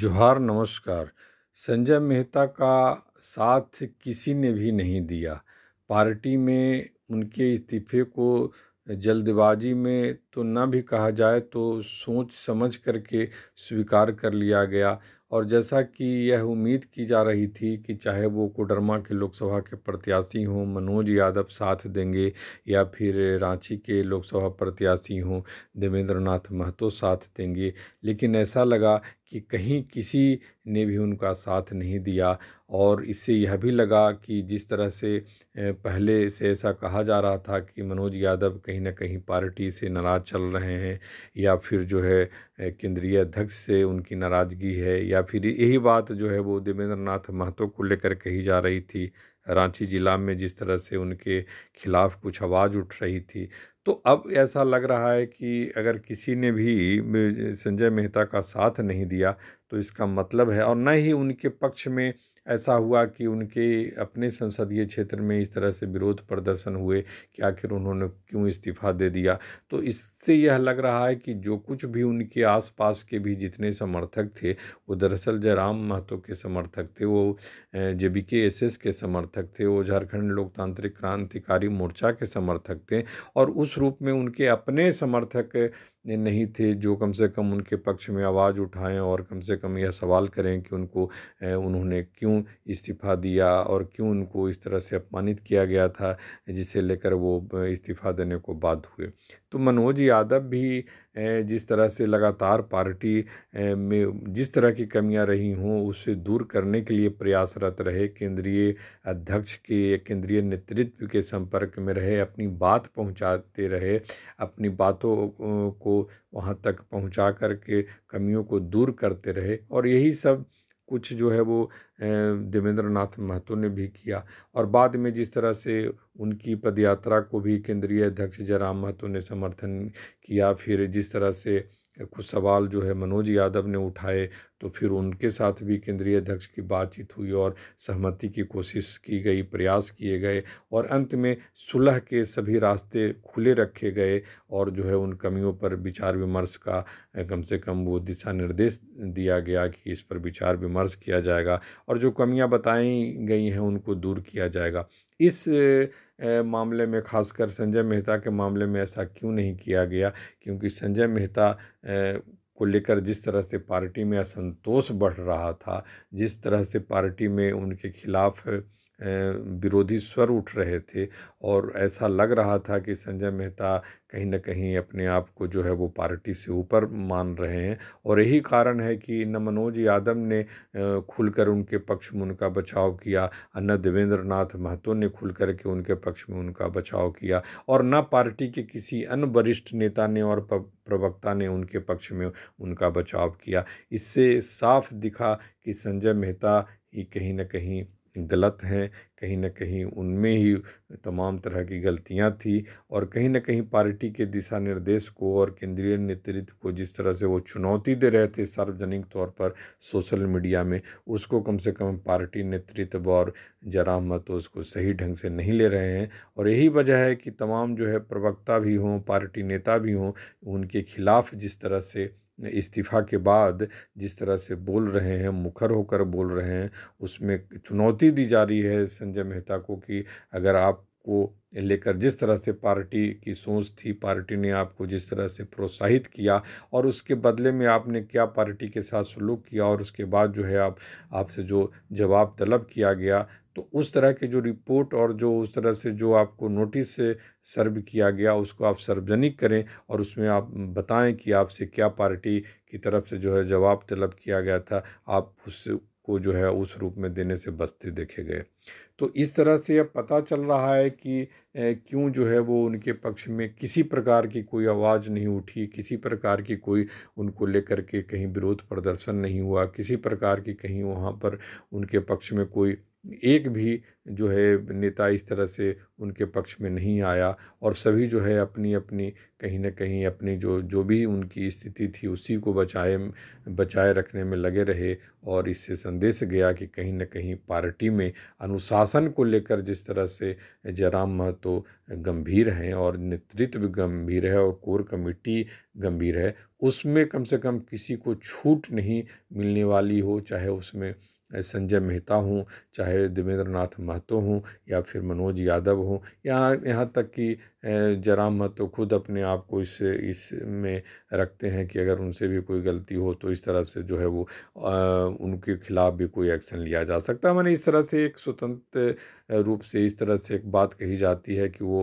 जोहार नमस्कार संजय मेहता का साथ किसी ने भी नहीं दिया पार्टी में उनके इस्तीफे को जल्दबाजी में तो ना भी कहा जाए तो सोच समझ करके स्वीकार कर लिया गया और जैसा कि यह उम्मीद की जा रही थी कि चाहे वो कोडरमा के लोकसभा के प्रत्याशी हों मनोज यादव साथ देंगे या फिर रांची के लोकसभा प्रत्याशी हों देवेंद्र नाथ महतो साथ देंगे लेकिन ऐसा लगा कि कहीं किसी ने भी उनका साथ नहीं दिया और इससे यह भी लगा कि जिस तरह से पहले से ऐसा कहा जा रहा था कि मनोज यादव कहीं ना कहीं पार्टी से नाराज़ चल रहे हैं या फिर जो है केंद्रीय अध्यक्ष से उनकी नाराज़गी है या फिर यही बात जो है वो देवेंद्र नाथ महतो को लेकर कही जा रही थी रांची ज़िला में जिस तरह से उनके खिलाफ़ कुछ आवाज़ उठ रही थी तो अब ऐसा लग रहा है कि अगर किसी ने भी संजय मेहता का साथ नहीं दिया तो इसका मतलब है और न ही उनके पक्ष में ऐसा हुआ कि उनके अपने संसदीय क्षेत्र में इस तरह से विरोध प्रदर्शन हुए कि आखिर उन्होंने क्यों इस्तीफा दे दिया तो इससे यह लग रहा है कि जो कुछ भी उनके आसपास के भी जितने समर्थक थे वो दरअसल जयराम महतो के समर्थक थे वो जे बी के एस एस के समर्थक थे वो झारखंड लोकतांत्रिक क्रांतिकारी मोर्चा के समर्थक थे और उस रूप में उनके अपने समर्थक नहीं थे जो कम से कम उनके पक्ष में आवाज़ उठाएं और कम से कम यह सवाल करें कि उनको उन्होंने क्यों इस्तीफ़ा दिया और क्यों उनको इस तरह से अपमानित किया गया था जिसे लेकर वो इस्तीफ़ा देने को बाध हुए तो मनोज यादव भी जिस तरह से लगातार पार्टी में जिस तरह की कमियां रही हों उसे दूर करने के लिए प्रयासरत रहे केंद्रीय अध्यक्ष के केंद्रीय नेतृत्व के संपर्क में रहे अपनी बात पहुंचाते रहे अपनी बातों को वहां तक पहुंचा करके कमियों को दूर करते रहे और यही सब कुछ जो है वो देवेंद्र नाथ महतो ने भी किया और बाद में जिस तरह से उनकी पदयात्रा को भी केंद्रीय अध्यक्ष जयराम महतो ने समर्थन किया फिर जिस तरह से कुछ सवाल जो है मनोज यादव ने उठाए तो फिर उनके साथ भी केंद्रीय अध्यक्ष की बातचीत हुई और सहमति की कोशिश की गई प्रयास किए गए और अंत में सुलह के सभी रास्ते खुले रखे गए और जो है उन कमियों पर विचार विमर्श का कम से कम वो दिशा निर्देश दिया गया कि इस पर विचार विमर्श किया जाएगा और जो कमियां बताई गई हैं उनको दूर किया जाएगा इस मामले में खासकर संजय मेहता के मामले में ऐसा क्यों नहीं किया गया क्योंकि संजय मेहता को लेकर जिस तरह से पार्टी में असंतोष बढ़ रहा था जिस तरह से पार्टी में उनके खिलाफ़ विरोधी स्वर उठ रहे थे और ऐसा लग रहा था कि संजय मेहता कहीं ना कहीं अपने आप को जो है वो पार्टी से ऊपर मान रहे हैं और यही कारण है कि न मनोज यादव ने खुलकर उनके पक्ष में उनका बचाव किया न देवेंद्र नाथ महतो ने खुल के उनके पक्ष में उनका बचाव किया और न पार्टी के किसी अन्य वरिष्ठ नेता ने और प्रवक्ता ने उनके पक्ष में उनका बचाव किया इससे साफ दिखा कि संजय मेहता ही कहीं ना कहीं गलत हैं कहीं ना कहीं उनमें ही तमाम तरह की गलतियां थी और कहीं ना कहीं पार्टी के दिशा निर्देश को और केंद्रीय नेतृत्व को जिस तरह से वो चुनौती दे रहे थे सार्वजनिक तौर पर सोशल मीडिया में उसको कम से कम पार्टी नेतृत्व और जरा मत तो उसको सही ढंग से नहीं ले रहे हैं और यही वजह है कि तमाम जो है प्रवक्ता भी हों पार्टी नेता भी हों उनके खिलाफ जिस तरह से इस्तीफ़ा के बाद जिस तरह से बोल रहे हैं मुखर होकर बोल रहे हैं उसमें चुनौती दी जा रही है संजय मेहता को कि अगर आप को लेकर जिस तरह से पार्टी की सोच थी पार्टी ने आपको जिस तरह से प्रोत्साहित किया और उसके बदले में आपने क्या पार्टी के साथ सलूक किया और उसके बाद जो है आप आपसे जो जवाब तलब किया गया तो उस तरह के जो रिपोर्ट और जो उस तरह से जो आपको नोटिस से सर्व किया गया उसको आप सार्वजनिक करें और उसमें आप बताएं कि आपसे क्या पार्टी की तरफ से जो है जवाब तलब किया गया था आप उस को जो है उस रूप में देने से बचते देखे गए तो इस तरह से अब पता चल रहा है कि क्यों जो है वो उनके पक्ष में किसी प्रकार की कोई आवाज़ नहीं उठी किसी प्रकार की कोई उनको लेकर के कहीं विरोध प्रदर्शन नहीं हुआ किसी प्रकार की कहीं वहाँ पर उनके पक्ष में कोई एक भी जो है नेता इस तरह से उनके पक्ष में नहीं आया और सभी जो है अपनी अपनी कहीं ना कहीं अपनी जो जो भी उनकी स्थिति थी उसी को बचाए बचाए रखने में लगे रहे और इससे संदेश गया कि कहीं ना कहीं पार्टी में अनुशासन को लेकर जिस तरह से जयराम महतो गंभीर हैं और नेतृत्व गंभीर है और कोर कमेटी गंभीर है उसमें कम से कम किसी को छूट नहीं मिलने वाली हो चाहे उसमें संजय मेहता हूँ चाहे देवेंद्र नाथ महतो हूँ या फिर मनोज यादव हों यहाँ यहाँ तक कि जराम महतो खुद अपने आप को इस इस में रखते हैं कि अगर उनसे भी कोई गलती हो तो इस तरह से जो है वो आ, उनके खिलाफ भी कोई एक्शन लिया जा सकता है मैंने इस तरह से एक स्वतंत्र रूप से इस तरह से एक बात कही जाती है कि वो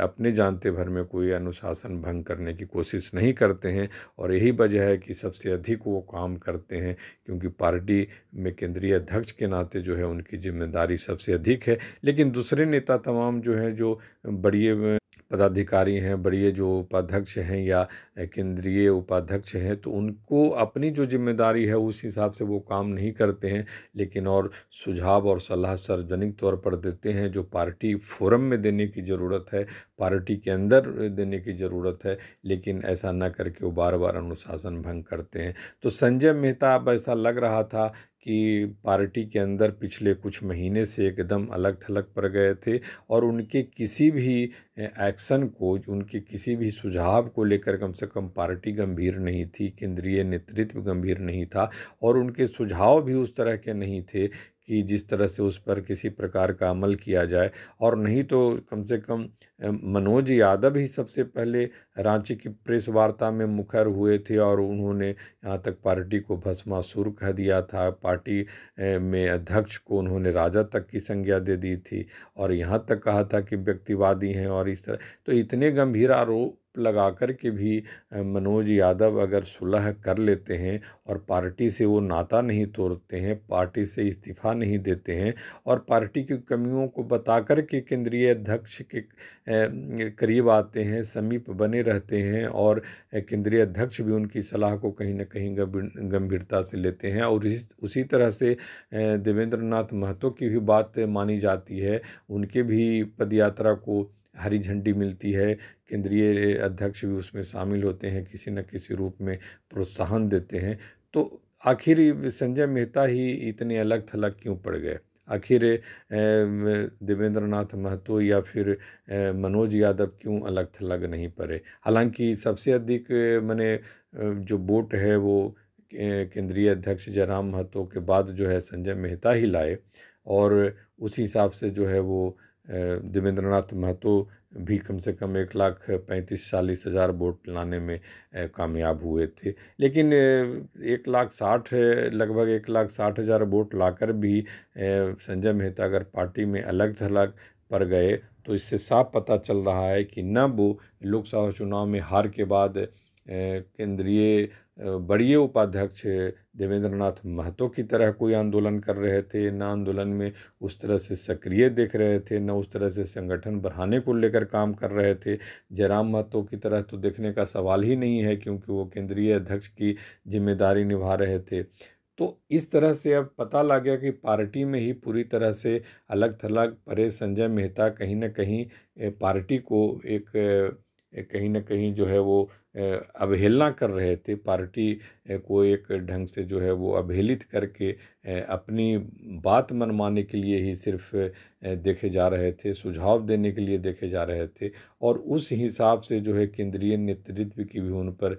अपने जानते भर में कोई अनुशासन भंग करने की कोशिश नहीं करते हैं और यही वजह है कि सबसे अधिक वो काम करते हैं क्योंकि पार्टी में केंद्र केंद्रीय अध्यक्ष के नाते जो है उनकी जिम्मेदारी सबसे अधिक है लेकिन दूसरे नेता तमाम जो है जो बड़ी पदाधिकारी हैं बड़ी जो उपाध्यक्ष हैं या केंद्रीय उपाध्यक्ष हैं तो उनको अपनी जो जिम्मेदारी है उस हिसाब से वो काम नहीं करते हैं लेकिन और सुझाव और सलाह सार्वजनिक तौर पर देते हैं जो पार्टी फोरम में देने की ज़रूरत है पार्टी के अंदर देने की ज़रूरत है लेकिन ऐसा ना करके वो बार बार अनुशासन भंग करते हैं तो संजय मेहता अब ऐसा लग रहा था कि पार्टी के अंदर पिछले कुछ महीने से एकदम अलग थलग पर गए थे और उनके किसी भी एक्शन को उनके किसी भी सुझाव को लेकर कम से कम पार्टी गंभीर नहीं थी केंद्रीय नेतृत्व गंभीर नहीं था और उनके सुझाव भी उस तरह के नहीं थे कि जिस तरह से उस पर किसी प्रकार का अमल किया जाए और नहीं तो कम से कम मनोज यादव ही सबसे पहले रांची की प्रेस वार्ता में मुखर हुए थे और उन्होंने यहाँ तक पार्टी को भस्मासुर कह दिया था पार्टी में अध्यक्ष को उन्होंने राजा तक की संज्ञा दे दी थी और यहाँ तक कहा था कि व्यक्तिवादी हैं और इस तरह तो इतने गंभीर आरोप लगा कर के भी मनोज यादव अगर सुलह कर लेते हैं और पार्टी से वो नाता नहीं तोड़ते हैं पार्टी से इस्तीफ़ा नहीं देते हैं और पार्टी की कमियों को बता कर के केंद्रीय अध्यक्ष के करीब आते हैं समीप बने रहते हैं और केंद्रीय अध्यक्ष भी उनकी सलाह को कहीं ना कहीं गंभीरता से लेते हैं और इस उसी तरह से देवेंद्र नाथ महतो की भी बात मानी जाती है उनके भी पदयात्रा को हरी झंडी मिलती है केंद्रीय अध्यक्ष भी उसमें शामिल होते हैं किसी न किसी रूप में प्रोत्साहन देते हैं तो आखिर संजय मेहता ही इतने अलग थलग क्यों पड़ गए आखिर देवेंद्र नाथ महतो या फिर मनोज यादव क्यों अलग थलग नहीं पड़े हालांकि सबसे अधिक मैंने जो वोट है वो केंद्रीय अध्यक्ष जयराम महतो के बाद जो है संजय मेहता ही लाए और उस हिसाब से जो है वो देवेंद्रनाथ महतो भी कम से कम एक लाख पैंतीस चालीस हज़ार वोट लाने में कामयाब हुए थे लेकिन एक लाख साठ लगभग एक लाख साठ हज़ार वोट लाकर भी संजय मेहता अगर पार्टी में अलग थलग पर गए तो इससे साफ पता चल रहा है कि न वो लोकसभा चुनाव में हार के बाद केंद्रीय बड़ी उपाध्यक्ष देवेंद्र नाथ महतो की तरह कोई आंदोलन कर रहे थे न आंदोलन में उस तरह से सक्रिय देख रहे थे न उस तरह से संगठन बढ़ाने को लेकर काम कर रहे थे जयराम महतो की तरह तो देखने का सवाल ही नहीं है क्योंकि वो केंद्रीय अध्यक्ष की जिम्मेदारी निभा रहे थे तो इस तरह से अब पता लग गया कि पार्टी में ही पूरी तरह से अलग थलग परे संजय मेहता कहीं ना कहीं पार्टी को एक कहीं ना कहीं जो है वो अवहेलना कर रहे थे पार्टी को एक ढंग से जो है वो अवहेलित करके अपनी बात मनवाने के लिए ही सिर्फ देखे जा रहे थे सुझाव देने के लिए देखे जा रहे थे और उस हिसाब से जो है केंद्रीय नेतृत्व की भी उन पर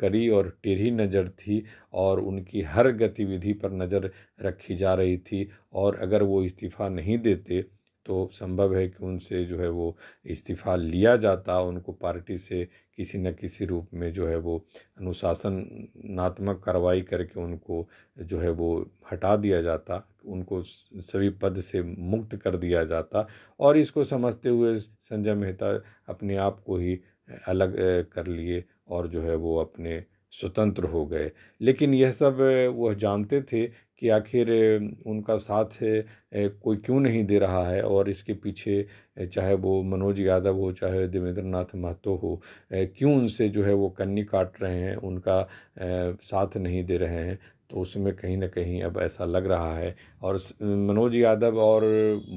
करी और टेढ़ी नज़र थी और उनकी हर गतिविधि पर नज़र रखी जा रही थी और अगर वो इस्तीफ़ा नहीं देते तो संभव है कि उनसे जो है वो इस्तीफ़ा लिया जाता उनको पार्टी से किसी न किसी रूप में जो है वो अनुशासनात्मक कार्रवाई करके उनको जो है वो हटा दिया जाता उनको सभी पद से मुक्त कर दिया जाता और इसको समझते हुए संजय मेहता अपने आप को ही अलग कर लिए और जो है वो अपने स्वतंत्र हो गए लेकिन यह सब वह जानते थे कि आखिर उनका साथ कोई क्यों नहीं दे रहा है और इसके पीछे चाहे वो मनोज यादव हो चाहे देवेंद्र नाथ महतो हो क्यों उनसे जो है वो कन्नी काट रहे हैं उनका साथ नहीं दे रहे हैं तो उसमें कहीं ना कहीं अब ऐसा लग रहा है और मनोज यादव और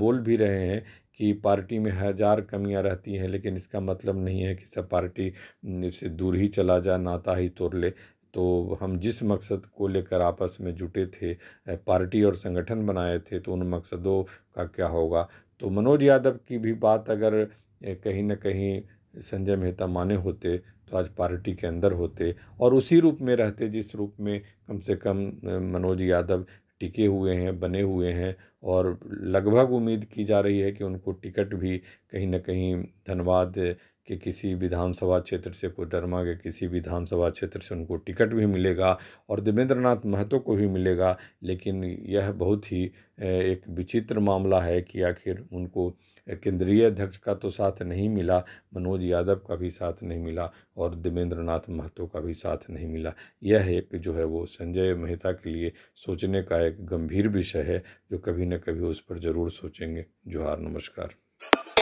बोल भी रहे हैं कि पार्टी में हज़ार कमियां रहती हैं लेकिन इसका मतलब नहीं है कि सब पार्टी से दूर ही चला जा नाता ही तोड़ ले तो हम जिस मकसद को लेकर आपस में जुटे थे पार्टी और संगठन बनाए थे तो उन मकसदों का क्या होगा तो मनोज यादव की भी बात अगर कहीं ना कहीं संजय मेहता माने होते तो आज पार्टी के अंदर होते और उसी रूप में रहते जिस रूप में कम से कम मनोज यादव टिके हुए हैं बने हुए हैं और लगभग उम्मीद की जा रही है कि उनको टिकट भी कहीं ना कहीं धनबाद के किसी विधानसभा क्षेत्र से कोडरमा के किसी विधानसभा क्षेत्र से उनको टिकट भी मिलेगा और देवेंद्र नाथ महतो को भी मिलेगा लेकिन यह बहुत ही एक विचित्र मामला है कि आखिर उनको केंद्रीय अध्यक्ष का तो साथ नहीं मिला मनोज यादव का भी साथ नहीं मिला और देवेंद्र नाथ महतो का भी साथ नहीं मिला यह एक जो है वो संजय मेहता के लिए सोचने का एक गंभीर विषय है जो कभी न कभी उस पर ज़रूर सोचेंगे जोहार नमस्कार